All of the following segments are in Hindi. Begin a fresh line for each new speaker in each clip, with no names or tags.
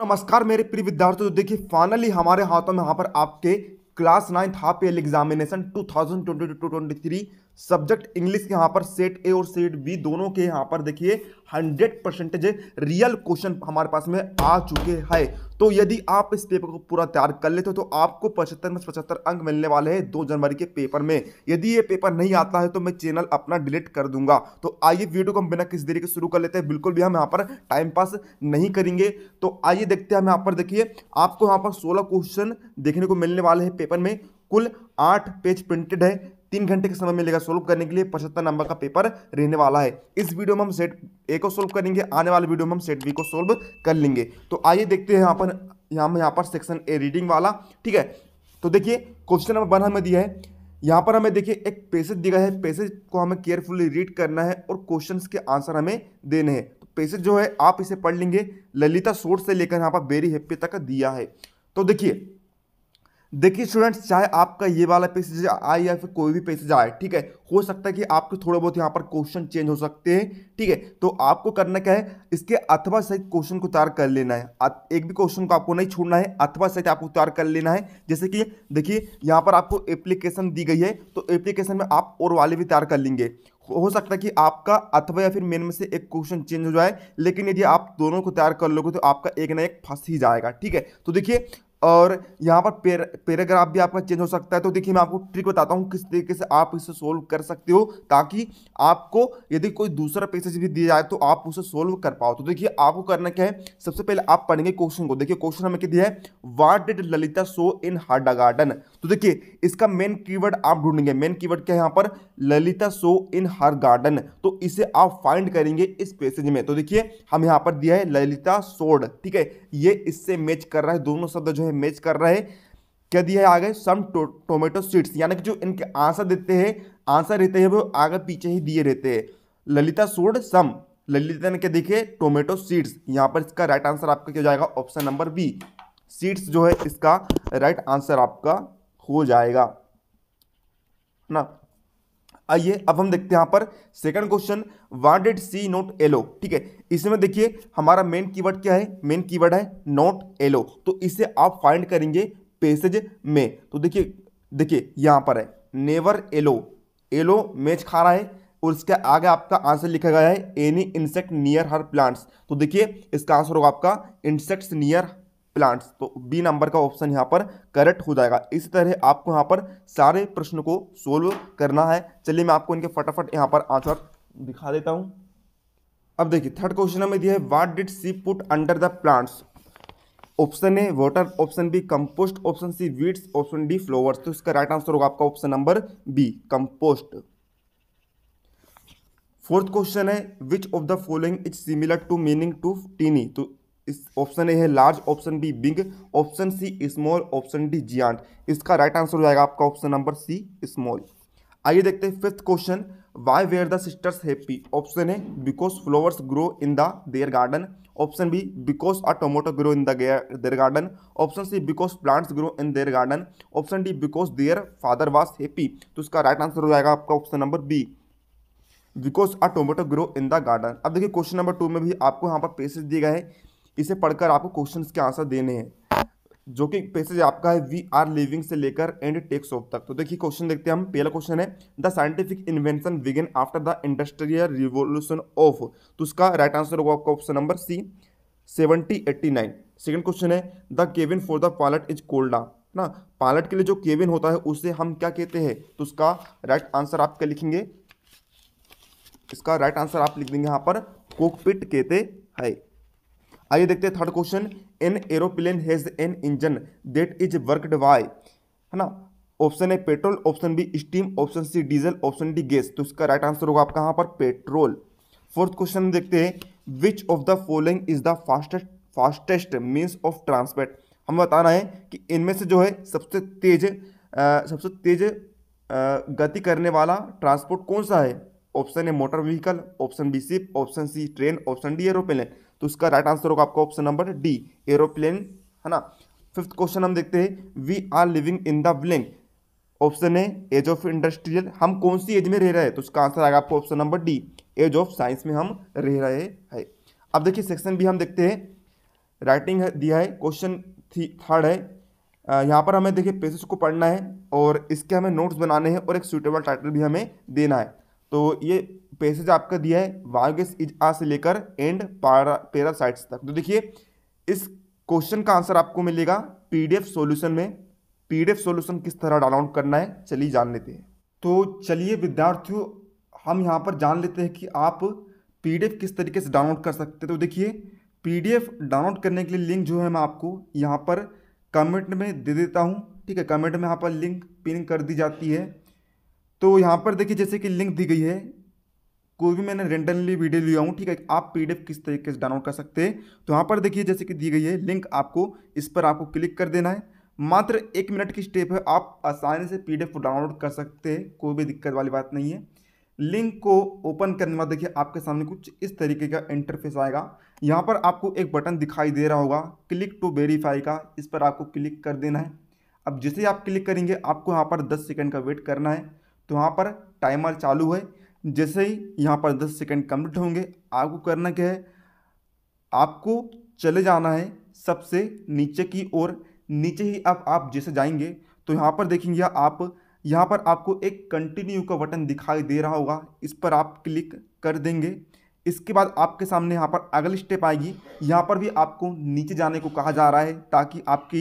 नमस्कार मेरे प्रिय विद्यार्थियों तो देखिए फाइनली हमारे हाथों में यहाँ पर आपके class ninth half yearly examination 2022 three subject English के पर सेट ए और सेट बी दोनों के यहां पर देखिए 100 परसेंटेज रियल क्वेश्चन हमारे पास में आ चुके हैं तो यदि आप इस पेपर को पूरा तैयार कर लेते हो तो आपको पचहत्तर में पचहत्तर अंक मिलने वाले हैं दो जनवरी के पेपर में यदि ये पेपर नहीं आता है तो मैं चैनल अपना डिलीट कर दूंगा तो आइए वीडियो को हम बिना किसी के शुरू कर लेते हैं बिल्कुल भी हम यहाँ पर टाइम पास नहीं करेंगे तो आइए देखते हैं हम यहाँ पर देखिए आपको यहाँ पर सोलह क्वेश्चन देखने को मिलने वाले हैं पेपर में कुल आठ पेज प्रिंटेड है तीन घंटे का समय मिलेगा सोल्व करने के लिए पचहत्तर नंबर का पेपर रहने वाला है इस वीडियो में हम सेट ए को सोल्व करेंगे आने वाले वीडियो में हम सेट बी को सोल्व कर लेंगे तो आइए देखते हैं यहाँ पर यहाँ यहाँ पर सेक्शन ए रीडिंग वाला ठीक है तो देखिए क्वेश्चन नंबर वन हमें दिया है यहाँ पर हमें देखिए एक पैसेज दिया है पैसेज को हमें केयरफुली रीड करना है और क्वेश्चन के आंसर हमें देने हैं तो पैसेज जो है आप इसे पढ़ लेंगे ललिता सोर्स से लेकर यहाँ पर बेरी हैप्पी तक दिया है तो देखिए देखिए स्टूडेंट्स चाहे आपका ये वाला पैसेज आए या फिर कोई भी पैसेज आए ठीक है हो सकता है कि आपके थोड़े बहुत यहाँ पर क्वेश्चन चेंज हो सकते हैं ठीक है तो आपको करना क्या है इसके अथवा सहित क्वेश्चन को तैयार कर लेना है एक भी क्वेश्चन को आपको नहीं छोड़ना है अथवा सहित आपको तैयार कर लेना है जैसे कि देखिए यहाँ पर आपको एप्लीकेशन दी गई है तो एप्लीकेशन में आप और वाले भी तैयार कर लेंगे हो सकता है कि आपका अथवा या फिर मेन में से एक क्वेश्चन चेंज हो जाए लेकिन यदि आप दोनों को तैयार कर लोगे तो आपका एक ना एक फंस ही जाएगा ठीक है तो देखिए और यहाँ पर पेर, पैराग्राफ भी आपका चेंज हो सकता है तो देखिए मैं आपको ट्रिक बताता हूँ किस तरीके से आप इसे सोल्व कर सकते हो ताकि आपको यदि कोई दूसरा पैसेज भी दिया जाए तो आप उसे सोल्व कर पाओ तो देखिए आपको करना क्या है सबसे पहले आप पढ़ेंगे क्वेश्चन को देखिए क्वेश्चन हमें क्या दिया है what did Lalita show in her garden तो देखिए इसका मेन कीवर्ड आप ढूंढेंगे मेन कीवर्ड क्या है यहाँ पर Lalita show in her garden तो इसे आप फाइंड करेंगे इस पैसेज में तो देखिए हम यहाँ पर दिया है ललिता सोड ठीक है ये इससे मैच कर रहा है दोनों शब्द जो है है मैच कर रहा है क्या दिया है आगे सम टो, टोमेटो सीड्स यानी कि जो इनके आंसर देते हैं आंसर रहते हैं वो आगे पीछे ही दिए रहते हैं ललिता सोड सम ललिता ने क्या देखे टोमेटो सीड्स यहाँ पर इसका राइट आंसर आपका क्या हो जाएगा ऑप्शन नंबर बी सीड्स जो है इसका राइट आंसर आपका हो जाएगा ना आइए अब हम देखते हैं यहाँ पर second question what did she not allow ठीक है इसमें देखिए हमारा मेन कीवर्ड क्या है मेन कीवर्ड है नोट एलो तो इसे आप फाइंड करेंगे पेसेज में तो देखिए देखिए यहाँ पर है नेवर एलो एलो मैच खा रहा है और इसके आगे आपका आंसर लिखा गया है any insect near her plants तो देखिए इसका आंसर होगा आपका इंसेक्ट्स नियर प्लांट्स तो बी नंबर का ऑप्शन यहाँ पर करेक्ट हो जाएगा इसी तरह आपको यहाँ पर सारे प्रश्न को सोल्व करना है चलिए मैं आपको इनके फटाफट यहाँ पर आंसर दिखा देता हूँ अब देखिए थर्ड क्वेश्चन में दिया है what did she put under the plants option A water option B compost option C weeds option D flowers तो इसका राइट आंसर होगा आपका option number B compost fourth question है which of the following is similar to meaning to tiny तो ऑप्शन ए है large option B big option C small option D giant इसका राइट आंसर हो जाएगा आपका ऑप्शन नंबर सी स्मॉल आइए देखते हैं fifth question why were the sisters happy option A because flowers grow in the their garden option B because a tomato grow in the their garden option C because plants grow in their garden option D because their father was happy तो इसका राइट आंसर हो जाएगा आपका option number B because a tomato grow in the garden अब देखिए क्वेश्चन नंबर टू में भी आपको यहाँ पर पेसेज दिए गए हैं इसे पढ़कर आपको क्वेश्चन के आंसर देने हैं जो कि पैसेज आपका है वी आर लिविंग से लेकर एंड टेक्स ऑफ तक तो देखिए क्वेश्चन देखते हैं हम पहला क्वेश्चन है the scientific invention began after the industrial revolution of तो उसका राइट आंसर होगा आपका option number C seventy eighty nine second question है the cabin for the pilot is called a ना पायलट के लिए जो केविन होता है उसे हम क्या कहते हैं तो उसका राइट आंसर आप क्या लिखेंगे इसका राइट आंसर आप लिख देंगे यहाँ पर कोकपिट कहते हैं आइए देखते हैं third question an aeroplane has an engine that is worked by है ना ऑप्शन है petrol option B steam option C diesel option D gas तो इसका राइट आंसर होगा आपका यहाँ पर पेट्रोल फोर्थ क्वेश्चन देखते हैं which of the following is the fastest fastest means of transport हमें बताना है कि इनमें से जो है सबसे तेज आ, सबसे तेज गति करने वाला ट्रांसपोर्ट कौन सा है option A motor vehicle option B ship option C train option D aeroplane तो इसका राइट आंसर होगा आपका ऑप्शन नंबर डी एरोप्लेन है ना फिफ्थ क्वेश्चन हम देखते हैं we are living in the willing option है एज ऑफ इंडस्ट्रियल हम कौन सी एज में रह रहे हैं तो उसका आंसर आएगा आपको option number D age of science में हम रह रहे हैं अब देखिए सेक्शन भी हम देखते हैं राइटिंग है, दिया है क्वेश्चन थी थर्ड है यहाँ पर हमें देखिए पेजेस को पढ़ना है और इसके हमें नोट्स बनाने हैं और एक सूटेबल टाइटल भी हमें देना है तो ये पैसेज आपका दिया है वार्गिस इज आ से लेकर एंड पारा पैरासाइट्स तक तो देखिए इस क्वेश्चन का आंसर आपको मिलेगा पीडीएफ सॉल्यूशन में पीडीएफ सॉल्यूशन किस तरह डाउनलोड करना है चलिए जान लेते हैं तो चलिए विद्यार्थियों हम यहाँ पर जान लेते हैं कि आप पीडीएफ किस तरीके से डाउनलोड कर सकते हैं तो देखिए पीडीएफ डाउनलोड करने के लिए लिंक जो है मैं आपको यहाँ पर कमेंट में दे देता हूँ ठीक है कमेंट में यहाँ पर लिंक पिन कर दी जाती है तो यहाँ पर देखिए जैसे कि लिंक दी गई है कोई भी मैंने रेंडमली वीडियो लिया हूँ ठीक है आप पीडीएफ किस तरीके से डाउनलोड कर सकते हैं तो यहाँ पर देखिए जैसे कि दी गई है लिंक आपको इस पर आपको क्लिक कर देना है मात्र एक मिनट की स्टेप है आप आसानी से पी को डाउनलोड कर सकते हैं कोई भी दिक्कत वाली बात नहीं है लिंक को ओपन करने बाद देखिए आपके सामने कुछ इस तरीके का इंटरफेस आएगा यहाँ पर आपको एक बटन दिखाई दे रहा होगा क्लिक टू वेरीफाई का इस पर आपको क्लिक कर देना है अब जैसे आप क्लिक करेंगे आपको यहाँ पर 10 सेकंड का वेट करना है तो यहाँ पर टाइमर चालू है जैसे ही यहाँ पर दस सेकेंड कम्प्लीट होंगे आपको करना क्या है आपको चले जाना है सबसे नीचे की ओर नीचे ही अब आप जैसे जाएंगे तो यहाँ पर देखेंगे आप यहाँ पर आपको एक कंटिन्यू का बटन दिखाई दे रहा होगा इस पर आप क्लिक कर देंगे इसके बाद आपके सामने यहाँ पर अगली स्टेप आएगी यहाँ पर भी आपको नीचे जाने को कहा जा रहा है ताकि आपकी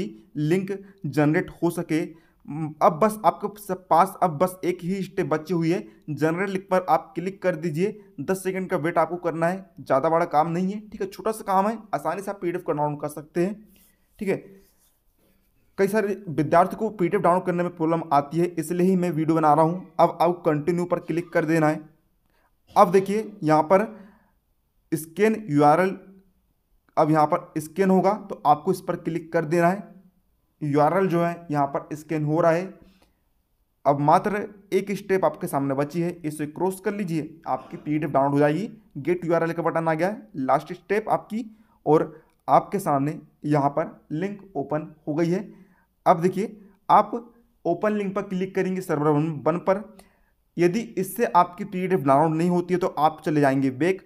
लिंक जनरेट हो सके हम्म, अब बस आपके पास अब बस एक ही स्टेप बची हुई है जनरल लिंक पर आप क्लिक कर दीजिए दस सेकंड का वेट आपको करना है ज़्यादा बड़ा काम नहीं है ठीक है छोटा सा काम है आसानी से आप पी का डाउनलोड कर सकते हैं ठीक है कई सारे विद्यार्थी को पी डाउनलोड करने में प्रॉब्लम आती है इसलिए ही मैं वीडियो बना रहा हूँ अब आपको कंटिन्यू पर क्लिक कर देना है अब देखिए यहाँ पर स्कैन यू अब यहाँ पर स्कैन होगा तो आपको इस पर क्लिक कर देना है यू जो है यहाँ पर स्कैन हो रहा है अब मात्र एक स्टेप आपके सामने बची है इसे क्रॉस कर लीजिए आपकी पी डाउनलोड हो जाएगी गेट यू का बटन आ गया है लास्ट स्टेप आपकी और आपके सामने यहाँ पर लिंक ओपन हो गई है अब देखिए आप ओपन लिंक पर क्लिक करेंगे सर्वर वन पर यदि इससे आपकी पीडीएफ डाउनलोड नहीं होती है तो आप चले जाएंगे बैक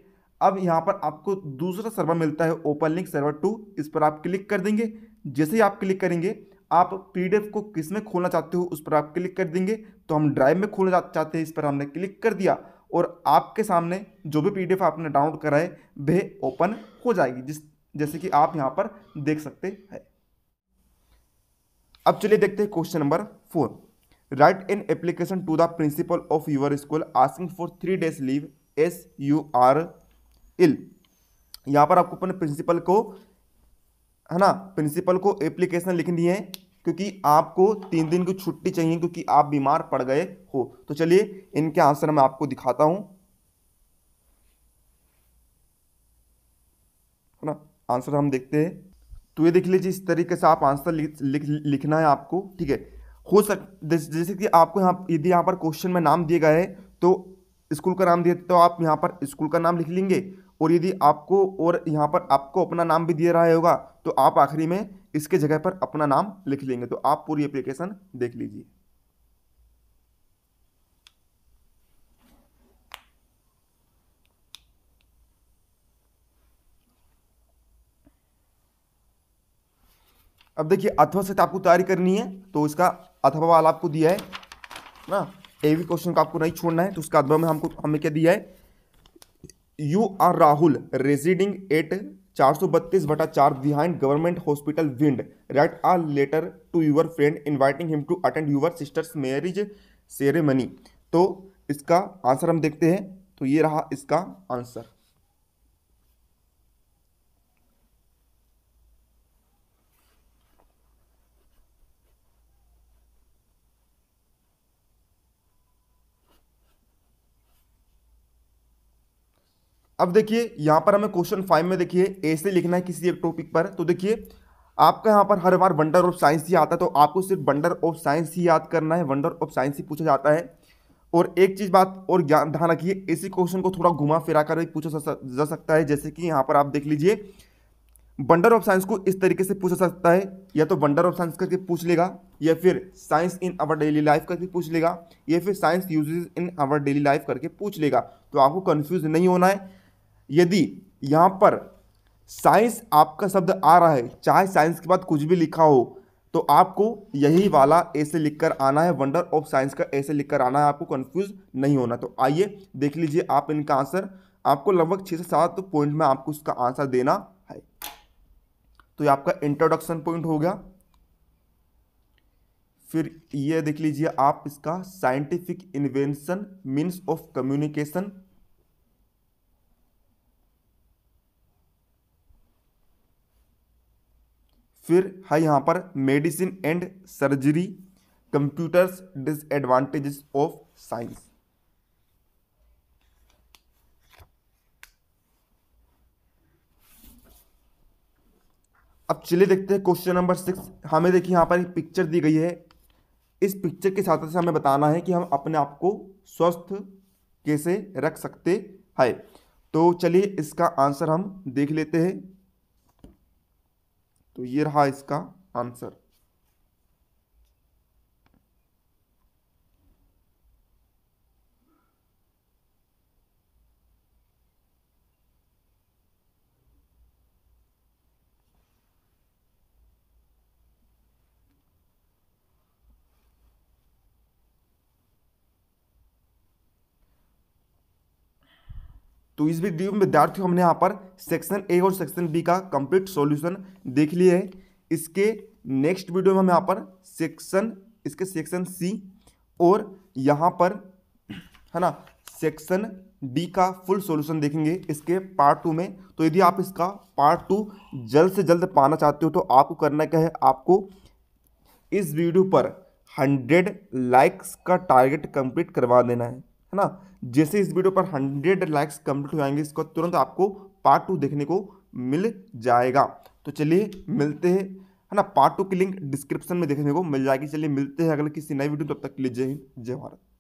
अब यहाँ पर आपको दूसरा सर्वर मिलता है ओपन लिंक सर्वर टू इस पर आप क्लिक कर देंगे जैसे ही आप क्लिक करेंगे आप पी को किस में खोलना चाहते हो उस पर आप क्लिक कर देंगे तो हम ड्राइव में खोलना चाहते हैं इस पर हमने क्लिक कर दिया और आपके सामने जो भी पी आपने डाउनलोड करा है वह ओपन हो जाएगी जिस जैसे कि आप यहाँ पर देख सकते हैं अब चलिए देखते हैं question number four write an application to the principal of your school asking for three days leave as you are ill यहाँ पर आपको अपने प्रिंसिपल को है ना प्रिंसिपल को एप्लीकेशन दिए हैं क्योंकि आपको तीन दिन की छुट्टी चाहिए क्योंकि आप बीमार पड़ गए हो तो चलिए इनके आंसर मैं आपको दिखाता हूं है ना आंसर हम देखते हैं तो ये देख लीजिए इस तरीके से आप आंसर लिख, लिख, लिखना है आपको ठीक है हो सक जैसे कि आपको यहाँ यदि यहाँ पर क्वेश्चन में नाम दिए गए तो स्कूल का नाम दिया तो आप यहाँ पर स्कूल का नाम लिख लेंगे और यदि आपको और यहाँ पर आपको अपना नाम भी दे रहा होगा तो आप आखिरी में इसके जगह पर अपना नाम लिख लेंगे तो आप पूरी एप्लीकेशन देख लीजिए अब देखिए अथवा से तो आपको तैयारी करनी है तो इसका अथवा वाला आपको दिया है ना एवी क्वेश्चन को आपको नहीं छोड़ना है तो उसका अथवा में हमको हमें क्या दिया है you are Rahul residing at चार सौ बत्तीस बटा चार behind government hospital wind write a letter to your friend inviting him to attend your sister's marriage ceremony तो इसका आंसर हम देखते हैं तो ये रहा इसका आंसर अब देखिए यहाँ पर हमें क्वेश्चन फाइव में देखिए ऐसे लिखना है किसी एक टॉपिक पर तो देखिए आपका यहाँ पर हर बार वंडर ऑफ साइंस ही आता है तो आपको सिर्फ वंडर ऑफ साइंस ही याद करना है वंडर ऑफ साइंस ही पूछा जाता है और एक चीज़ बात और ज्ञान ध्यान रखिए इसी क्वेश्चन को थोड़ा घुमा फिरा कर भी पूछा जा सकता है जैसे कि यहाँ पर आप देख लीजिए वंडर ऑफ साइंस को इस तरीके से पूछा सकता है या तो वंडर ऑफ साइंस करके पूछ लेगा या फिर science in our daily life करके पूछ लेगा या फिर science uses in our daily life करके पूछ लेगा तो आपको कन्फ्यूज नहीं होना है यदि यहाँ पर साइंस आपका शब्द आ रहा है चाहे साइंस के बाद कुछ भी लिखा हो तो आपको यही वाला ऐसे लिखकर आना है वंडर ऑफ साइंस का ऐसे लिखकर आना है आपको कंफ्यूज नहीं होना तो आइए देख लीजिए आप इनका आंसर आपको लगभग छः से सात पॉइंट में आपको इसका आंसर देना है तो ये आपका इंट्रोडक्शन पॉइंट हो गया फिर ये देख लीजिए आप इसका scientific invention means of communication फिर है यहाँ पर medicine and surgery computers disadvantages of science अब चलिए देखते हैं क्वेश्चन नंबर सिक्स हमें देखिए यहाँ पर एक पिक्चर दी गई है इस पिक्चर के साथ से हमें बताना है कि हम अपने आप को स्वस्थ कैसे रख सकते हैं तो चलिए इसका आंसर हम देख लेते हैं तो ये रहा इसका आंसर तो इस वीडियो में विद्यार्थियों हमने यहाँ पर सेक्शन ए और सेक्शन बी का कंप्लीट सॉल्यूशन देख लिए है इसके नेक्स्ट वीडियो में हम यहाँ पर सेक्शन इसके सेक्शन सी और यहाँ पर है ना सेक्शन डी का फुल सॉल्यूशन देखेंगे इसके पार्ट टू में तो यदि आप इसका पार्ट टू जल्द से जल्द पाना चाहते हो तो आपको करना क्या है आपको इस वीडियो पर हंड्रेड लाइक्स का टारगेट कंप्लीट करवा देना है है ना जैसे इस वीडियो पर हंड्रेड लाइक्स कंप्लीट हो जाएंगे इसको तुरंत आपको पार्ट टू देखने को मिल जाएगा तो चलिए मिलते हैं है ना पार्ट टू की लिंक डिस्क्रिप्शन में देखने को मिल जाएगी चलिए मिलते हैं अगले किसी नई वीडियो तब तक के लिए जय हिंद जय भारत